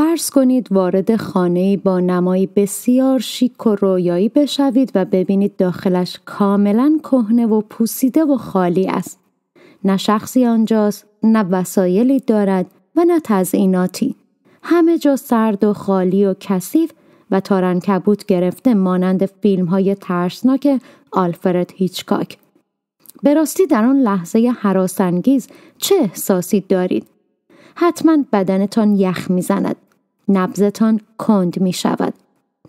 فرض کنید وارد خانه با نمایی بسیار شیک و رویایی بشوید و ببینید داخلش کاملا کهنه و پوسیده و خالی است. نه شخصی آنجاست، نه وسایلی دارد و نه تزئیناتی. همه جا سرد و خالی و کثیف و تارن کبوت گرفته مانند فیلم های ترسناک آلفرد هیچکاک. به راستی در آن لحظه حراسانگیز چه احساسی دارید؟ حتما بدنتان یخ میزند نبزتان کند می شود.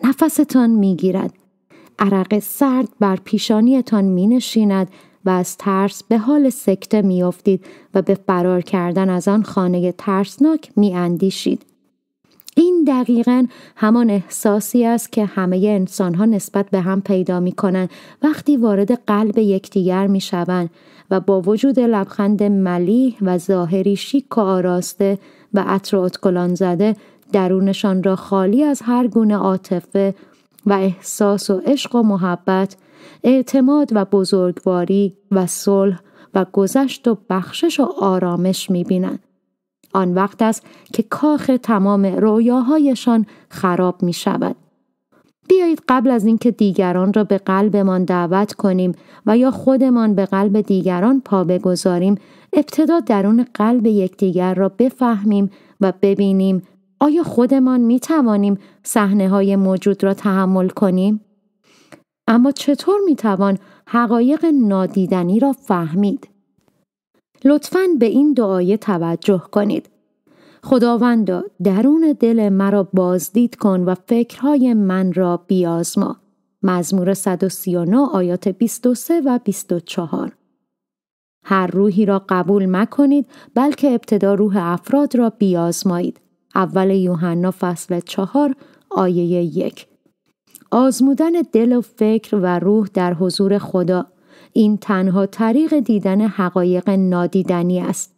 نفستان می گیرد. عرق سرد بر پیشانیتان می نشیند و از ترس به حال سکته می افتید و به فرار کردن از آن خانه ترسناک می اندیشید. این دقیقا همان احساسی است که همه انسان ها نسبت به هم پیدا می کنند وقتی وارد قلب یکدیگر می شوند و با وجود لبخند ملیح و ظاهری شیک و آراسته و عطر اتکلان زده درونشان را خالی از هر گونه عاطفه و احساس و عشق و محبت اعتماد و بزرگواری و صلح و گذشت و بخشش و آرامش میبینند آن وقت است که کاخ تمام رویاهایشان خراب می شود. بیایید قبل از اینکه دیگران را به قلبمان دعوت کنیم و یا خودمان به قلب دیگران پا بگذاریم ابتدا درون قلب یکدیگر را بفهمیم و ببینیم آیا خودمان می توانیم صحنه های موجود را تحمل کنیم؟ اما چطور می توان حقایق نادیدنی را فهمید؟ لطفا به این دعایه توجه کنید. خداوندا درون دل مرا بازدید کن و فکرهای من را بیازما. مزمور 139 آیات 23 و 24 هر روحی را قبول مکنید بلکه ابتدا روح افراد را بیازمایید اول یوحنا فصل چهار آیه یک آزمودن دل و فکر و روح در حضور خدا این تنها طریق دیدن حقایق نادیدنی است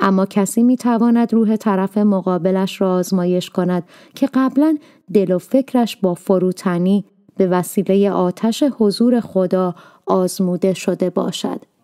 اما کسی می تواند روح طرف مقابلش را آزمایش کند که قبلا دل و فکرش با فروتنی به وسیله آتش حضور خدا آزموده شده باشد.